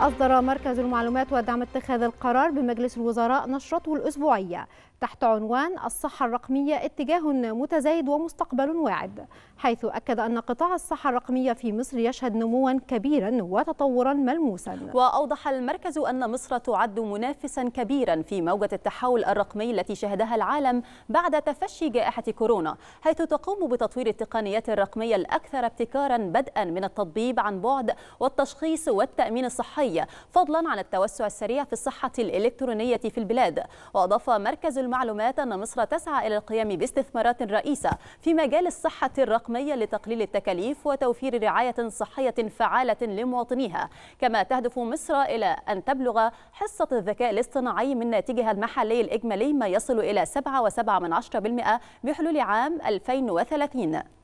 أصدر مركز المعلومات ودعم اتخاذ القرار بمجلس الوزراء نشرته الأسبوعية تحت عنوان الصحة الرقمية اتجاه متزايد ومستقبل واعد حيث أكد أن قطاع الصحة الرقمية في مصر يشهد نموا كبيرا وتطورا ملموسا وأوضح المركز أن مصر تعد منافسا كبيرا في موجة التحول الرقمي التي شهدها العالم بعد تفشي جائحة كورونا حيث تقوم بتطوير التقنيات الرقمية الأكثر ابتكارا بدءا من التطبيب عن بعد والتشخيص والتأمين الصحي الصحي فضلا عن التوسع السريع في الصحة الإلكترونية في البلاد وأضاف مركز المعلومات أن مصر تسعى إلى القيام باستثمارات رئيسة في مجال الصحة الرقمية لتقليل التكاليف وتوفير رعاية صحية فعالة لمواطنيها كما تهدف مصر إلى أن تبلغ حصة الذكاء الاصطناعي من ناتجها المحلي الإجمالي ما يصل إلى 7.7% بحلول عام 2030